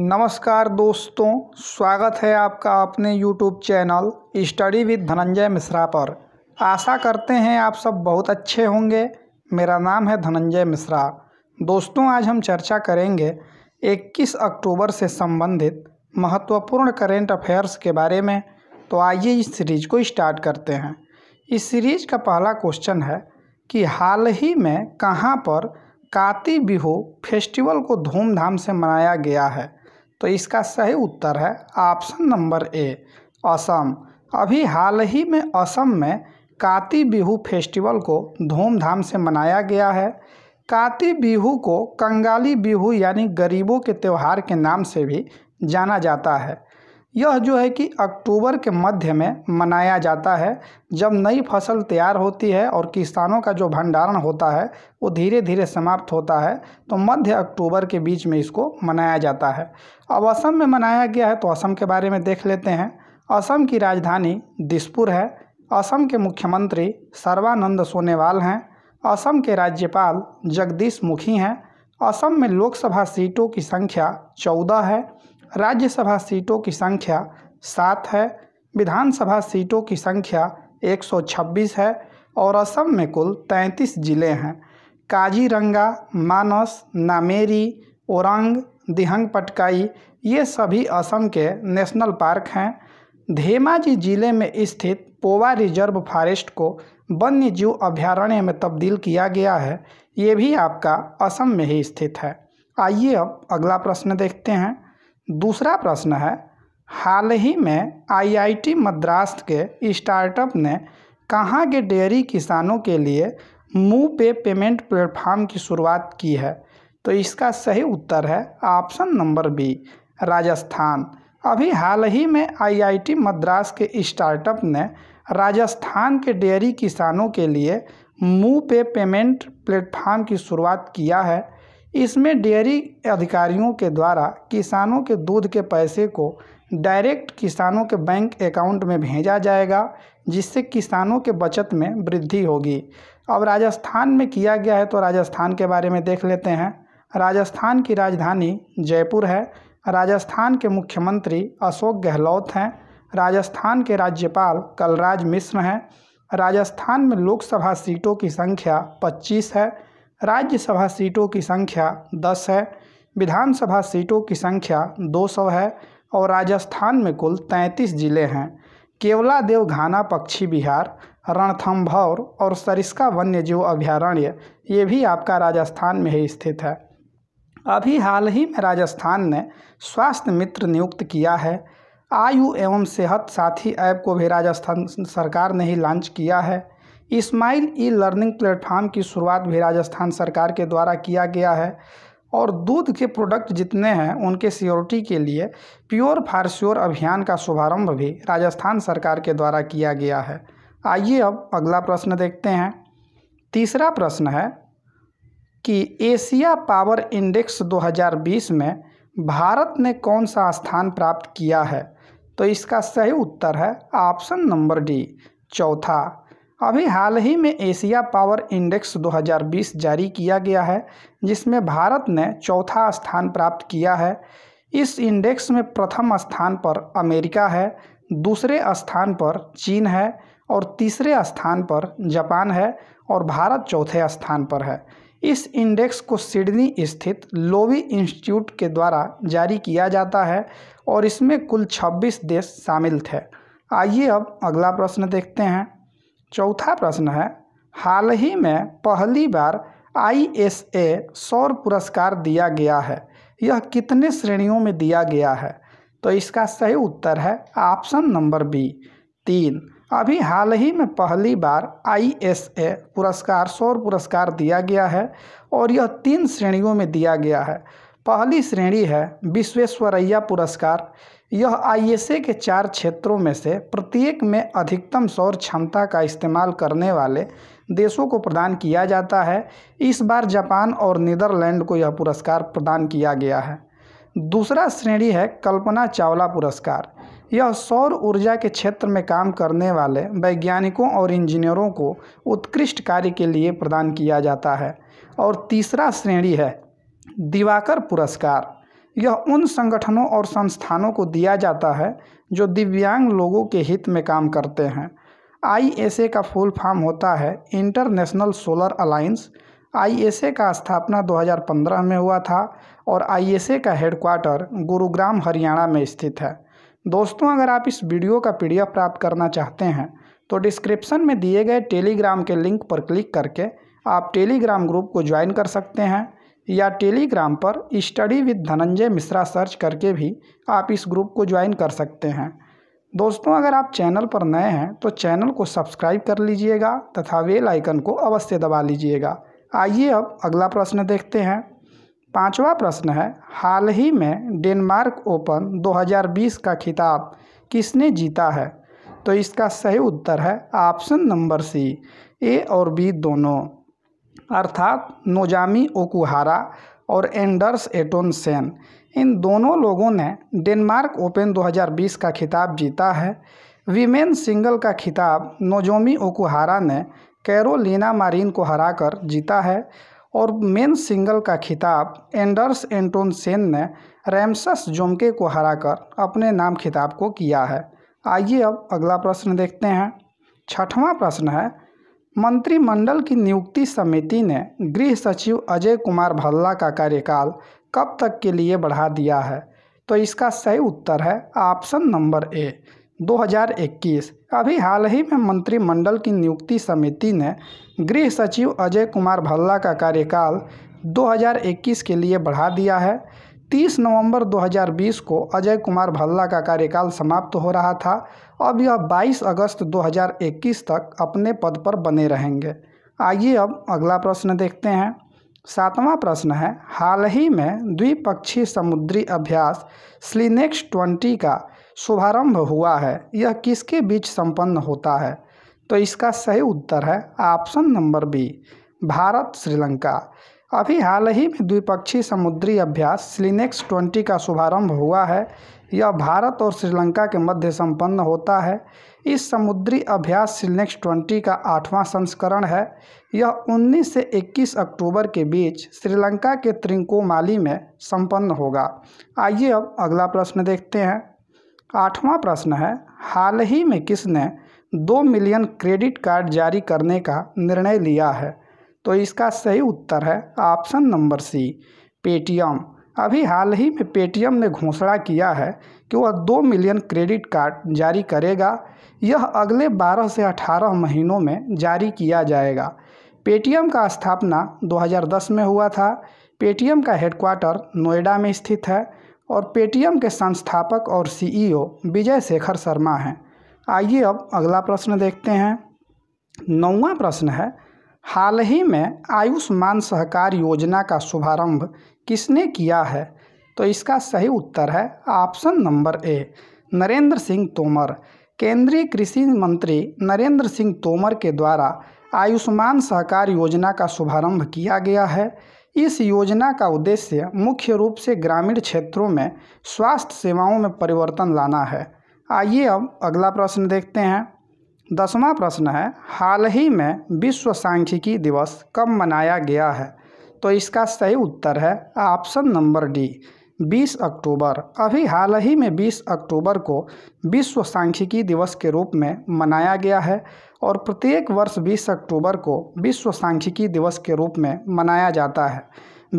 नमस्कार दोस्तों स्वागत है आपका अपने YouTube channel study with Dhananjay Mishra पर आशा करते हैं आप सब बहुत अच्छे होंगे मेरा नाम है धनंजय मिश्रा दोस्तों आज हम चर्चा करेंगे 21 अक्टूबर से संबंधित महत्वपूर्ण करेंट अफेयर्स के बारे में तो आइए इस सीरीज को स्टार्ट करते हैं इस सीरीज का पहला क्वेश्चन है कि हाल ही में कहाँ पर काती बिहू फेस्टिवल को धूमधाम से मनाया गया है तो इसका सही उत्तर है ऑप्शन नंबर ए असम अभी हाल ही में असम में काती बिहू फेस्टिवल को धूमधाम से मनाया गया है काती बिहू को कंगाली बिहू यानी गरीबों के त्यौहार के नाम से भी जाना जाता है यह जो है कि अक्टूबर के मध्य में मनाया जाता है जब नई फसल तैयार होती है और किसानों का जो भंडारण होता है वो धीरे धीरे समाप्त होता है तो मध्य अक्टूबर के बीच में इसको मनाया जाता है अब असम में मनाया गया है तो असम के बारे में देख लेते हैं असम की राजधानी दिसपुर है असम के मुख्यमंत्री सर्वानंद सोनेवाल हैं असम के राज्यपाल जगदीश मुखी हैं असम में लोकसभा सीटों की संख्या चौदह है राज्यसभा सीटों की संख्या सात है विधानसभा सीटों की संख्या 126 है और असम में कुल 33 जिले हैं काजीरंगा मानस नामेरी ओरंग दिहंग पटकाई ये सभी असम के नेशनल पार्क हैं धेमाजी जिले में स्थित पोवा रिजर्व फॉरेस्ट को वन्य जीव अभ्यारण्य में तब्दील किया गया है ये भी आपका असम में ही स्थित है आइए अब अगला प्रश्न देखते हैं दूसरा प्रश्न है हाल ही में आईआईटी मद्रास के स्टार्टअप ने कहाँ के डेयरी किसानों के लिए मुँह पे पेमेंट प्लेटफॉर्म की शुरुआत की है तो इसका सही उत्तर है ऑप्शन नंबर बी राजस्थान अभी हाल ही में आईआईटी मद्रास के स्टार्टअप ने राजस्थान के डेयरी किसानों के लिए मुँह पे पेमेंट प्लेटफॉर्म की शुरुआत किया है इसमें डेयरी अधिकारियों के द्वारा किसानों के दूध के पैसे को डायरेक्ट किसानों के बैंक अकाउंट में भेजा जाएगा जिससे किसानों के बचत में वृद्धि होगी अब राजस्थान में किया गया है तो राजस्थान के बारे में देख लेते हैं राजस्थान की राजधानी जयपुर है राजस्थान के मुख्यमंत्री अशोक गहलोत हैं राजस्थान के राज्यपाल कलराज मिश्र हैं राजस्थान में लोकसभा सीटों की संख्या 25 है राज्यसभा सीटों की संख्या दस है विधानसभा सीटों की संख्या 200 है और राजस्थान में कुल 33 जिले हैं केवला देवघाना पक्षी बिहार रणथम्भौर और सरिस्का वन्यजीव अभयारण्य ये भी आपका राजस्थान में ही स्थित है अभी हाल ही में राजस्थान ने स्वास्थ्य मित्र नियुक्त किया है आयु एवं सेहत साथी ऐप को भी राजस्थान सरकार ने ही लॉन्च किया है इस्माइल ई लर्निंग प्लेटफार्म की शुरुआत भी राजस्थान सरकार के द्वारा किया गया है और दूध के प्रोडक्ट जितने हैं उनके सियोरिटी के लिए प्योर फार श्योर अभियान का शुभारंभ भी राजस्थान सरकार के द्वारा किया गया है आइए अब अगला प्रश्न देखते हैं तीसरा प्रश्न है कि एशिया पावर इंडेक्स 2020 में भारत ने कौन सा स्थान प्राप्त किया है तो इसका सही उत्तर है ऑप्शन नंबर डी चौथा अभी हाल ही में एशिया पावर इंडेक्स 2020 जारी किया गया है जिसमें भारत ने चौथा स्थान प्राप्त किया है इस इंडेक्स में प्रथम स्थान पर अमेरिका है दूसरे स्थान पर चीन है और तीसरे स्थान पर जापान है और भारत चौथे स्थान पर है इस इंडेक्स को सिडनी स्थित लोवी इंस्टीट्यूट के द्वारा जारी किया जाता है और इसमें कुल 26 देश शामिल थे आइए अब अगला प्रश्न देखते हैं चौथा प्रश्न है हाल ही में पहली बार आई एस ए सौर पुरस्कार दिया गया है यह कितने श्रेणियों में दिया गया है तो इसका सही उत्तर है ऑप्शन नंबर बी तीन अभी हाल ही में पहली बार आई एस ए पुरस्कार सौर पुरस्कार दिया गया है और यह तीन श्रेणियों में दिया गया है पहली श्रेणी है विश्वेश्वरैया पुरस्कार यह आईएसए के चार क्षेत्रों में से प्रत्येक में अधिकतम सौर क्षमता का इस्तेमाल करने वाले देशों को प्रदान किया जाता है इस बार जापान और नीदरलैंड को यह पुरस्कार प्रदान किया गया है दूसरा श्रेणी है कल्पना चावला पुरस्कार यह सौर ऊर्जा के क्षेत्र में काम करने वाले वैज्ञानिकों और इंजीनियरों को उत्कृष्ट कार्य के लिए प्रदान किया जाता है और तीसरा श्रेणी है दिवाकर पुरस्कार यह उन संगठनों और संस्थानों को दिया जाता है जो दिव्यांग लोगों के हित में काम करते हैं आई का फुल फॉर्म होता है इंटरनेशनल सोलर अलाइंस आई का स्थापना 2015 में हुआ था और आई का हेडक्वार्टर गुरुग्राम हरियाणा में स्थित है दोस्तों अगर आप इस वीडियो का पी प्राप्त करना चाहते हैं तो डिस्क्रिप्शन में दिए गए टेलीग्राम के लिंक पर क्लिक करके आप टेलीग्राम ग्रुप को ज्वाइन कर सकते हैं या टेलीग्राम पर study with Dhananjay Mishra search करके भी आप इस ग्रुप को ज्वाइन कर सकते हैं दोस्तों अगर आप चैनल पर नए हैं तो चैनल को सब्सक्राइब कर लीजिएगा तथा वेल आइकन को अवश्य दबा लीजिएगा आइए अब अगला प्रश्न देखते हैं पांचवा प्रश्न है हाल ही में डेनमार्क ओपन 2020 का खिताब किसने जीता है तो इसका सही उत्तर है ऑप्शन नंबर सी ए और बी दोनों अर्थात नोजामी ओकुहारा और एंडर्स एटोनसेन इन दोनों लोगों ने डेनमार्क ओपन 2020 का खिताब जीता है वीमेन सिंगल का खिताब नोजोमी ओकुहारा ने कैरोलिना मारिन को हराकर जीता है और मेन सिंगल का खिताब एंडर्स एंटोनसेन ने रैमसस जोमके को हराकर अपने नाम खिताब को किया है आइए अब अगला प्रश्न देखते हैं छठवां प्रश्न है मंत्रिमंडल की नियुक्ति समिति ने गृह सचिव अजय कुमार भल्ला का कार्यकाल कब तक के लिए बढ़ा दिया है तो इसका सही उत्तर है ऑप्शन नंबर ए 2021 अभी हाल ही में मंत्रिमंडल की नियुक्ति समिति ने गृह सचिव अजय कुमार भल्ला का कार्यकाल 2021 के लिए बढ़ा दिया है 30 नवंबर 2020 को अजय कुमार भल्ला का कार्यकाल समाप्त हो रहा था अब यह 22 अगस्त 2021 तक अपने पद पर बने रहेंगे आइए अब अगला प्रश्न देखते हैं सातवां प्रश्न है हाल ही में द्विपक्षीय समुद्री अभ्यास स्लिनेक्स ट्वेंटी का शुभारंभ हुआ है यह किसके बीच संपन्न होता है तो इसका सही उत्तर है option number B Bharat Sri Lanka अभी हाल ही में द्विपक्षीय समुद्री अभ्यास स्लिनेक्स ट्वेंटी का शुभारंभ हुआ है यह भारत और श्रीलंका के मध्य संपन्न होता है इस समुद्री अभ्यास स्लिनेक्स ट्वेंटी का आठवां संस्करण है यह 19 से 21 अक्टूबर के बीच श्रीलंका के त्रिंकोमाली में संपन्न होगा आइए अब अगला प्रश्न देखते हैं आठवां प्रश्न है हाल ही में किसने दो मिलियन क्रेडिट कार्ड जारी करने का निर्णय लिया है तो इसका सही उत्तर है ऑप्शन नंबर सी पेटीएम अभी हाल ही में पेटीएम ने घोषणा किया है कि वह दो मिलियन क्रेडिट कार्ड जारी करेगा यह अगले 12 से 18 महीनों में जारी किया जाएगा पेटीएम का स्थापना 2010 में हुआ था पेटीएम का हेडक्वार्टर नोएडा में स्थित है और पेटीएम के संस्थापक और सीईओ विजय शेखर शर्मा हैं आइए अब अगला प्रश्न देखते हैं नौवा प्रश्न है हाल ही में आयुष्मान सहकार योजना का शुभारंभ किसने किया है तो इसका सही उत्तर है option number A Narendra Singh Tomar केंद्रीय कृषि मंत्री नरेंद्र सिंह तोमर के द्वारा आयुष्मान सहकार योजना का शुभारंभ किया गया है इस योजना का उद्देश्य मुख्य रूप से ग्रामीण क्षेत्रों में स्वास्थ्य सेवाओं में परिवर्तन लाना है आइए अब अगला प्रश्न देखते हैं दसवां प्रश्न है हाल ही में विश्व सांख्यिकी दिवस कब मनाया गया है तो इसका सही उत्तर है ऑप्शन नंबर डी 20 अक्टूबर अभी हाल ही में 20 अक्टूबर को विश्व सांख्यिकी दिवस के रूप में मनाया गया है और प्रत्येक वर्ष 20 अक्टूबर को विश्व सांख्यिकी दिवस के रूप में मनाया जाता है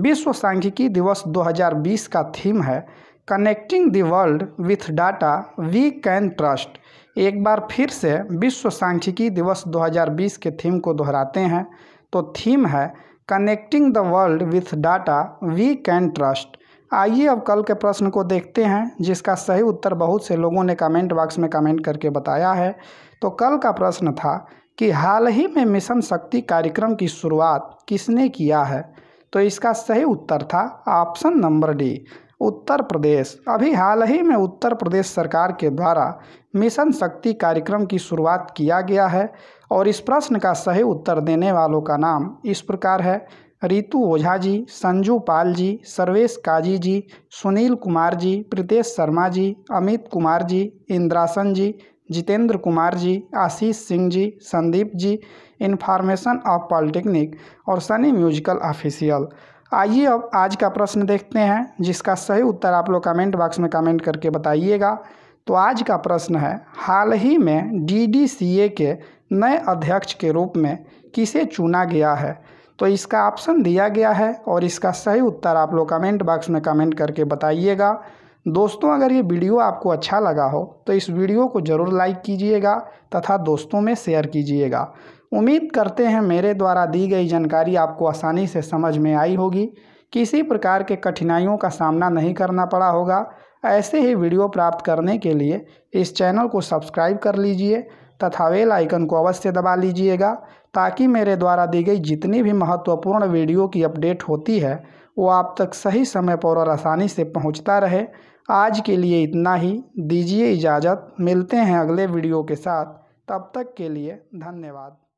विश्व सांख्यिकी दिवस 2020 का थीम है connecting the world with data we can trust एक बार फिर से विश्व सांख्यिकी दिवस 2020 के थीम को दोहराते हैं तो थीम है connecting the world with data we can trust आइए अब कल के प्रश्न को देखते हैं जिसका सही उत्तर बहुत से लोगों ने कमेंट बॉक्स में कमेंट करके बताया है तो कल का प्रश्न था कि हाल ही में मिशन शक्ति कार्यक्रम की शुरुआत किसने किया है तो इसका सही उत्तर था option number D Uttar Pradesh अभी हाल ही में उत्तर प्रदेश सरकार के द्वारा मिशन शक्ति कार्यक्रम की शुरुआत किया गया है और इस प्रश्न का सही उत्तर देने वालों का नाम इस प्रकार है Ritu Ojha ji Sanju Pal ji Sarvesh Kazi ji Sunil Kumar ji Pritesh Sharma ji Amit Kumar ji Indrasan ji Jitendra Kumar ji Ashish Singh ji Sandeep ji information of polytechnic और सनी म्यूजिकल ऑफिशियल आइए अब आज का प्रश्न देखते हैं जिसका सही उत्तर आप लोग कमेंट बॉक्स में कमेंट करके बताइएगा तो आज का प्रश्न है हाल ही में डीडीसीए के नए अध्यक्ष के रूप में किसे चुना गया है तो इसका ऑप्शन दिया गया है और इसका सही उत्तर आप लोग कमेंट बॉक्स में कमेंट करके बताइएगा दोस्तों अगर ये वीडियो आपको अच्छा लगा हो तो इस वीडियो को ज़रूर लाइक कीजिएगा तथा दोस्तों में शेयर कीजिएगा उम्मीद करते हैं मेरे द्वारा दी गई जानकारी आपको आसानी से समझ में आई होगी किसी प्रकार के कठिनाइयों का सामना नहीं करना पड़ा होगा ऐसे ही वीडियो प्राप्त करने के लिए इस चैनल को सब्सक्राइब कर लीजिए तथा वेल आइकन को अवश्य दबा लीजिएगा ताकि मेरे द्वारा दी गई जितनी भी महत्वपूर्ण वीडियो की अपडेट होती है वो आप तक सही समय पर और आसानी से पहुंचता रहे आज के लिए इतना ही दीजिए इजाज़त मिलते हैं अगले वीडियो के साथ तब तक के लिए धन्यवाद